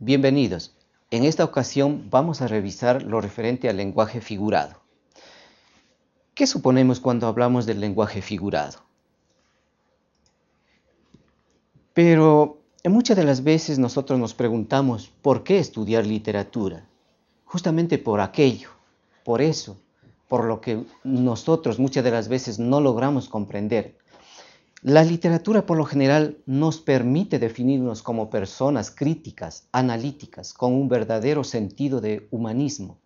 Bienvenidos. En esta ocasión vamos a revisar lo referente al lenguaje figurado. ¿Qué suponemos cuando hablamos del lenguaje figurado? Pero muchas de las veces nosotros nos preguntamos por qué estudiar literatura. Justamente por aquello, por eso, por lo que nosotros muchas de las veces no logramos comprender la literatura por lo general nos permite definirnos como personas críticas, analíticas, con un verdadero sentido de humanismo.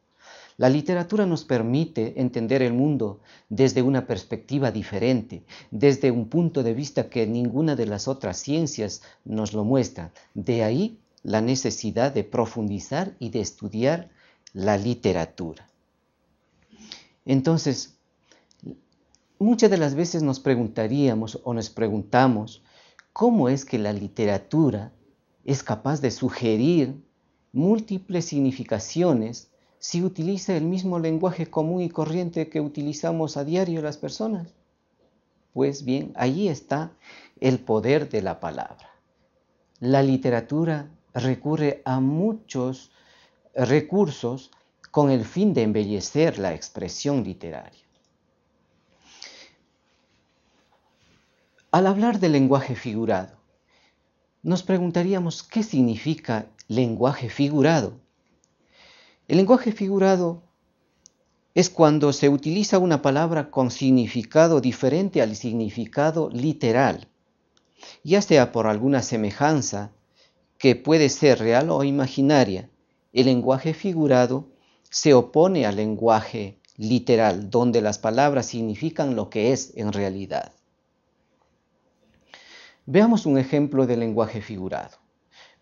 La literatura nos permite entender el mundo desde una perspectiva diferente, desde un punto de vista que ninguna de las otras ciencias nos lo muestra. De ahí la necesidad de profundizar y de estudiar la literatura. Entonces, Muchas de las veces nos preguntaríamos o nos preguntamos cómo es que la literatura es capaz de sugerir múltiples significaciones si utiliza el mismo lenguaje común y corriente que utilizamos a diario las personas. Pues bien, allí está el poder de la palabra. La literatura recurre a muchos recursos con el fin de embellecer la expresión literaria. Al hablar del lenguaje figurado, nos preguntaríamos qué significa lenguaje figurado. El lenguaje figurado es cuando se utiliza una palabra con significado diferente al significado literal, ya sea por alguna semejanza que puede ser real o imaginaria. El lenguaje figurado se opone al lenguaje literal, donde las palabras significan lo que es en realidad. Veamos un ejemplo de lenguaje figurado.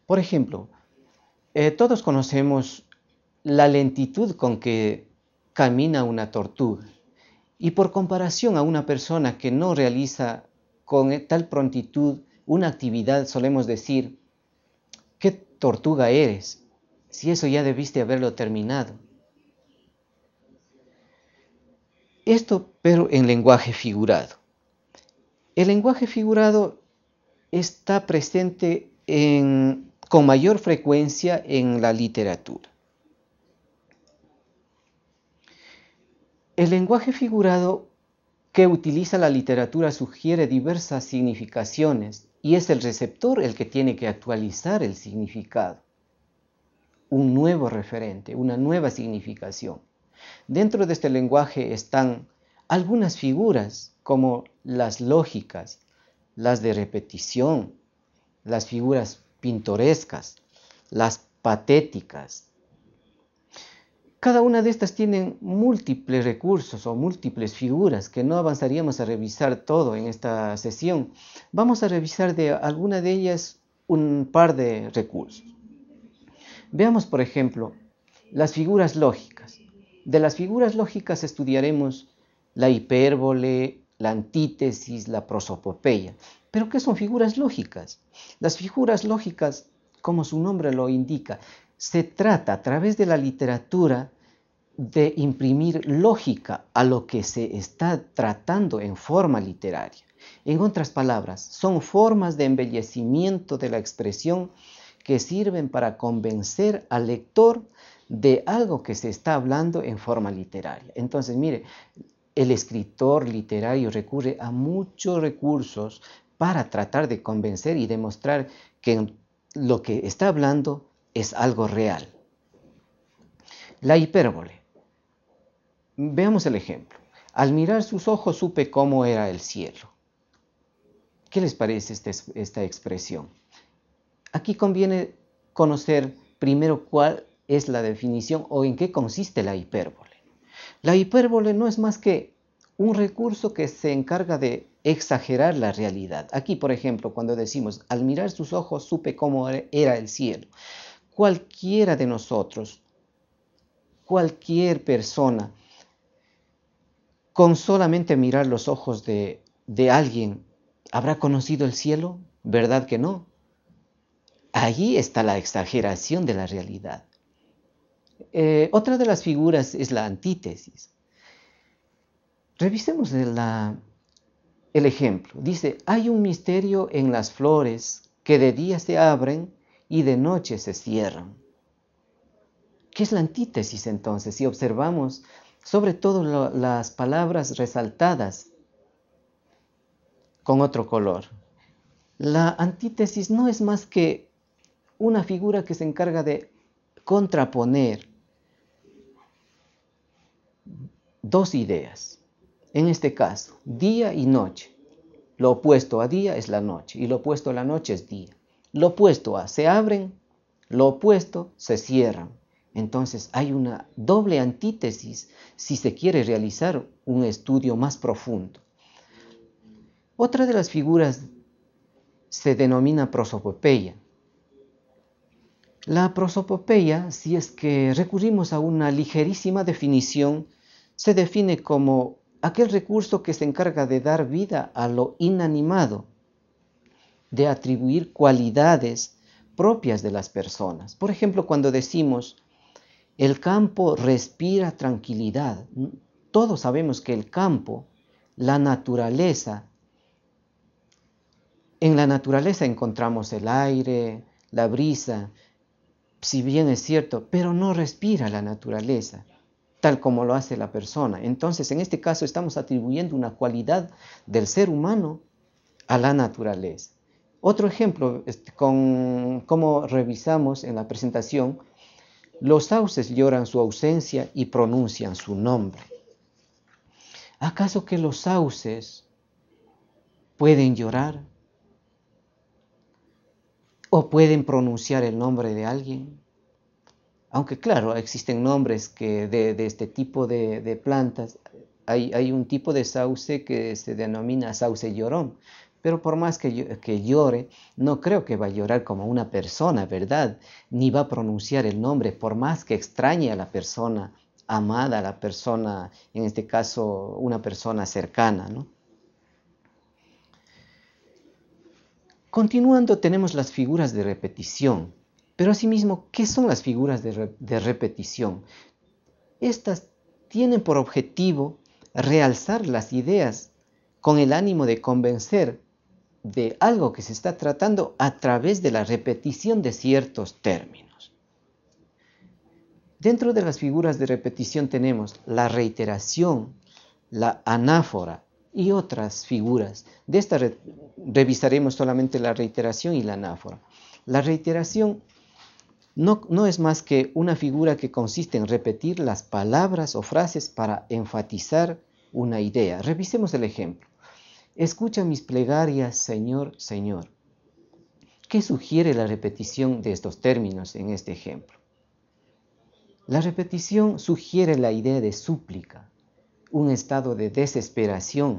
Por ejemplo, eh, todos conocemos la lentitud con que camina una tortuga y por comparación a una persona que no realiza con e, tal prontitud una actividad, solemos decir, ¿qué tortuga eres? Si eso ya debiste haberlo terminado. Esto, pero en lenguaje figurado. El lenguaje figurado está presente con mayor frecuencia en la literatura. El lenguaje figurado que utiliza la literatura sugiere diversas significaciones y es el receptor el que tiene que actualizar el significado, un nuevo referente, una nueva significación. Dentro de este lenguaje están algunas figuras como las lógicas, las de repetición, las figuras pintorescas, las patéticas. Cada una de estas tienen múltiples recursos o múltiples figuras que no avanzaríamos a revisar todo en esta sesión. Vamos a revisar de alguna de ellas un par de recursos. Veamos, por ejemplo, las figuras lógicas. De las figuras lógicas estudiaremos la hipérbole, la antítesis, la prosopopeya. Pero ¿qué son figuras lógicas? Las figuras lógicas, como su nombre lo indica, se trata a través de la literatura de imprimir lógica a lo que se está tratando en forma literaria. En otras palabras, son formas de embellecimiento de la expresión que sirven para convencer al lector de algo que se está hablando en forma literaria. Entonces, mire, el escritor literario recurre a muchos recursos para tratar de convencer y demostrar que lo que está hablando es algo real. La hipérbole. Veamos el ejemplo. Al mirar sus ojos supe cómo era el cielo. ¿Qué les parece este esta, expresión? Aquí conviene conocer primero cuál es la definición o en qué consiste la hipérbole. La hipérbole no es más que un recurso que se encarga de exagerar la realidad. Aquí, por ejemplo, cuando decimos, al mirar sus ojos supe cómo era el cielo. Cualquiera de nosotros, cualquier persona, con solamente mirar los ojos de, de alguien, ¿habrá conocido el cielo? ¿Verdad que no? Allí está la exageración de la realidad. Eh, otra de las figuras es la antítesis. Revisemos el, ejemplo. Dice, hay un misterio en las flores que de día se abren y de noche se cierran. ¿Qué es la antítesis entonces? Si observamos sobre todo las palabras resaltadas con otro color. La antítesis no es más que una figura que se encarga de contraponer dos ideas. En este caso, día y noche. Lo opuesto a día es la noche y lo opuesto a la noche es día. Lo opuesto a se abren, lo opuesto se cierran. Entonces hay una doble antítesis si se quiere realizar un estudio más profundo. Otra de las figuras se denomina prosopopeya. La prosopopeya, si es que recurrimos a una ligerísima definición, se define como aquel recurso que se encarga de dar vida a lo inanimado, de atribuir cualidades propias de las personas. Por ejemplo, cuando decimos, el campo respira tranquilidad, todos sabemos que el campo, la naturaleza, en la naturaleza encontramos el aire, la brisa, si bien es cierto, pero no respira la naturaleza, tal como lo hace la persona. Entonces, en este caso estamos atribuyendo una cualidad del ser humano a la naturaleza. Otro ejemplo, como con revisamos en la presentación, los sauces lloran su ausencia y pronuncian su nombre. ¿Acaso que los sauces pueden llorar? pueden pronunciar el nombre de alguien. Aunque claro, existen nombres que de, este tipo de, plantas. Hay, un tipo de sauce que se denomina sauce llorón, pero por más que, que llore, no creo que va a llorar como una persona, ¿verdad? Ni va a pronunciar el nombre, por más que extrañe a la persona amada, a la persona, en este caso, una persona cercana, ¿no? Continuando tenemos las figuras de repetición, pero asimismo, ¿qué son las figuras de, repetición? Estas tienen por objetivo realzar las ideas con el ánimo de convencer de algo que se está tratando a través de la repetición de ciertos términos. Dentro de las figuras de repetición tenemos la reiteración, la anáfora, y otras figuras. De esta revisaremos solamente la reiteración y la anáfora. La reiteración no, no, es más que una figura que consiste en repetir las palabras o frases para enfatizar una idea. Revisemos el ejemplo. Escucha mis plegarias, Señor, Señor. ¿Qué sugiere la repetición de estos términos en este ejemplo? La repetición sugiere la idea de súplica, un estado de desesperación.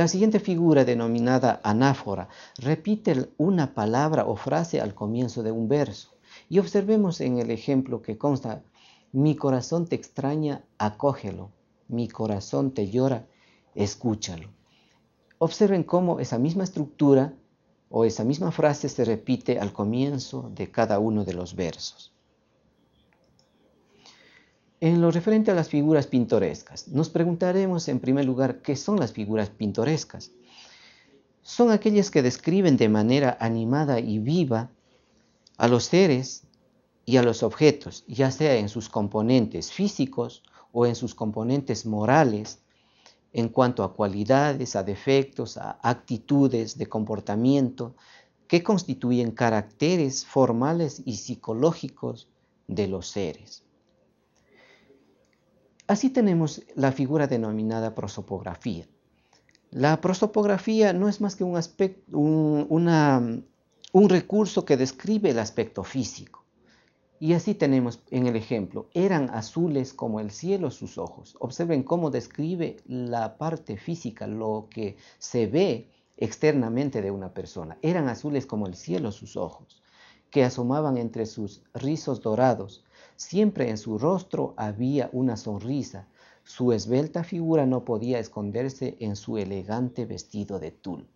la siguiente figura denominada anáfora repite una palabra o frase al comienzo de un verso. Y observemos en el ejemplo que consta, mi corazón te extraña, acógelo, mi corazón te llora, escúchalo. Observen cómo esa misma estructura o esa misma frase se repite al comienzo de cada uno de los versos. En lo referente a las figuras pintorescas, nos preguntaremos en primer lugar qué son las figuras pintorescas. Son aquellas que describen de manera animada y viva a los seres y a los objetos, ya sea en sus componentes físicos o en sus componentes morales, en cuanto a cualidades, a defectos, a actitudes de comportamiento que constituyen caracteres formales y psicológicos de los seres. Así tenemos la figura denominada prosopografía. La prosopografía no es más que un, aspecto, un, recurso que describe el aspecto físico. Y así tenemos en el ejemplo, eran azules como el cielo sus ojos. Observen cómo describe la parte física, lo que se ve externamente de una persona. Eran azules como el cielo sus ojos, que asomaban entre sus rizos dorados Siempre en su rostro había una sonrisa. Su esbelta figura no podía esconderse en su elegante vestido de tul.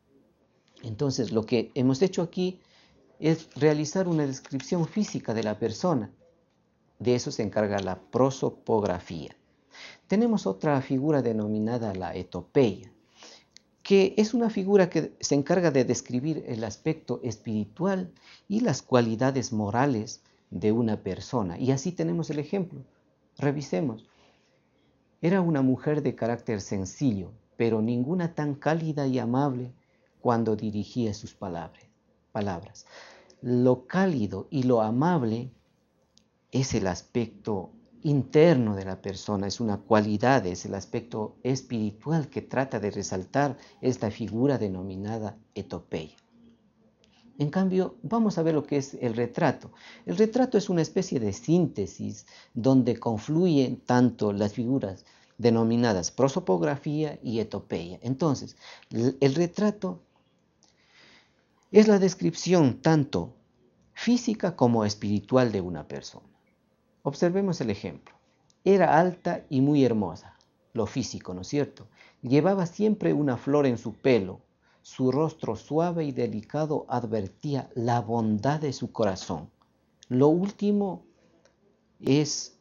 Entonces, lo que hemos hecho aquí es realizar una descripción física de la persona. De eso se encarga la prosopografía. Tenemos otra figura denominada la etopeya, que es una figura que se encarga de describir el aspecto espiritual y las cualidades morales de una persona. Y así tenemos el ejemplo. Revisemos. Era una mujer de carácter sencillo, pero ninguna tan cálida y amable cuando dirigía sus palabras. palabras. Lo cálido y lo amable es el aspecto interno de la persona, es una cualidad, es el aspecto espiritual que trata de resaltar esta figura denominada etopeya. En cambio, vamos a ver lo que es el retrato. El retrato es una especie de síntesis donde confluyen tanto las figuras denominadas prosopografía y etopeya. Entonces, el retrato es la descripción tanto física como espiritual de una persona. Observemos el ejemplo. Era alta y muy hermosa, lo físico, ¿no es cierto? Llevaba siempre una flor en su pelo su rostro suave y delicado advertía la bondad de su corazón. Lo último es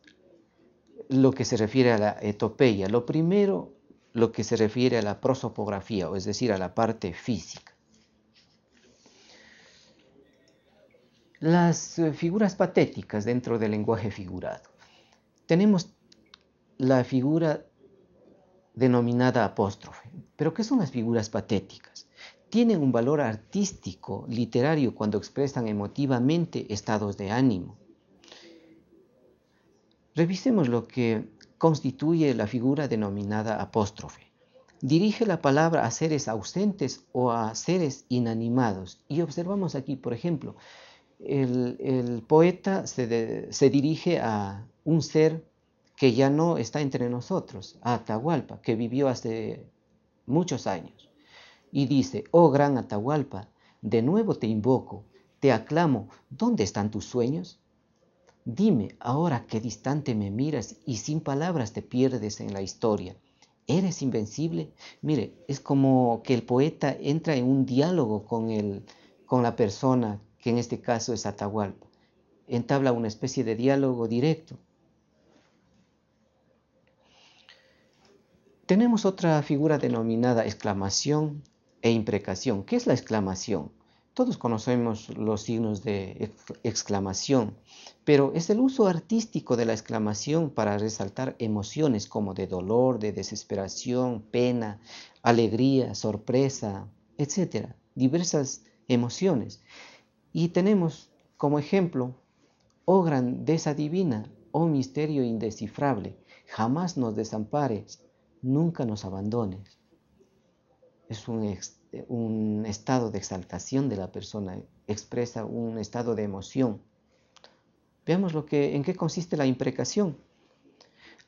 lo que se refiere a la etopeya. Lo primero, lo que se refiere a la prosopografía, o es decir, a la parte física. Las eh, figuras patéticas dentro del lenguaje figurado. Tenemos la figura denominada apóstrofe. ¿Pero qué son las figuras patéticas? tienen un valor artístico, literario, cuando expresan emotivamente estados de ánimo. Revisemos lo que constituye la figura denominada apóstrofe. Dirige la palabra a seres ausentes o a seres inanimados. Y observamos aquí, por ejemplo, el, poeta se, se dirige a un ser que ya no está entre nosotros, a Atahualpa, que vivió hace muchos años y dice, oh gran Atahualpa, de nuevo te invoco, te aclamo, ¿dónde están tus sueños? Dime ahora qué distante me miras y sin palabras te pierdes en la historia. ¿Eres invencible? Mire, es como que el poeta entra en un diálogo con, el, con la persona, que en este caso es Atahualpa. Entabla una especie de diálogo directo. Tenemos otra figura denominada exclamación e imprecación. ¿Qué es la exclamación? Todos conocemos los signos de exclamación, pero es el uso artístico de la exclamación para resaltar emociones como de dolor, de desesperación, pena, alegría, sorpresa, etc. diversas emociones. Y tenemos como ejemplo, oh grandeza divina, oh misterio indescifrable, jamás nos desampares, nunca nos abandones. Es un este, un estado de exaltación de la persona, expresa un estado de emoción. Veamos lo que, en qué consiste la imprecación.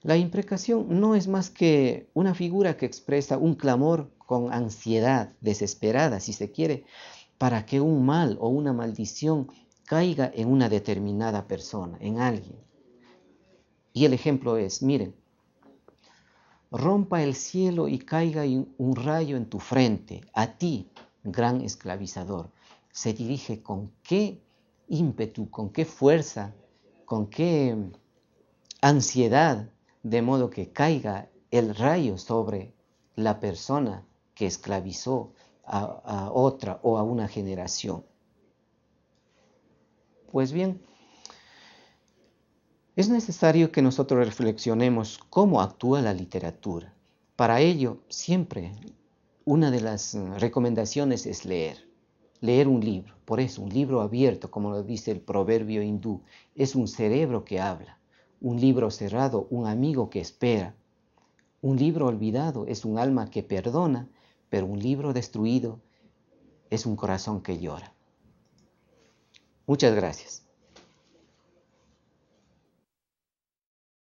La imprecación no es más que una figura que expresa un clamor con ansiedad, desesperada, si se quiere, para que un mal o una maldición caiga en una determinada persona, en alguien. Y el ejemplo es, miren, rompa el cielo y caiga un rayo en tu frente, a ti, gran esclavizador. Se dirige con qué ímpetu, con qué fuerza, con qué ansiedad, de modo que caiga el rayo sobre la persona que esclavizó a, otra o a una generación. Pues bien, es necesario que nosotros reflexionemos cómo actúa la literatura. Para ello, siempre una de las eh, recomendaciones es leer. Leer un libro. Por eso, un libro abierto, como lo dice el proverbio hindú, es un cerebro que habla. Un libro cerrado, un amigo que espera. Un libro olvidado es un alma que perdona, pero un libro destruido es un corazón que llora. Muchas gracias.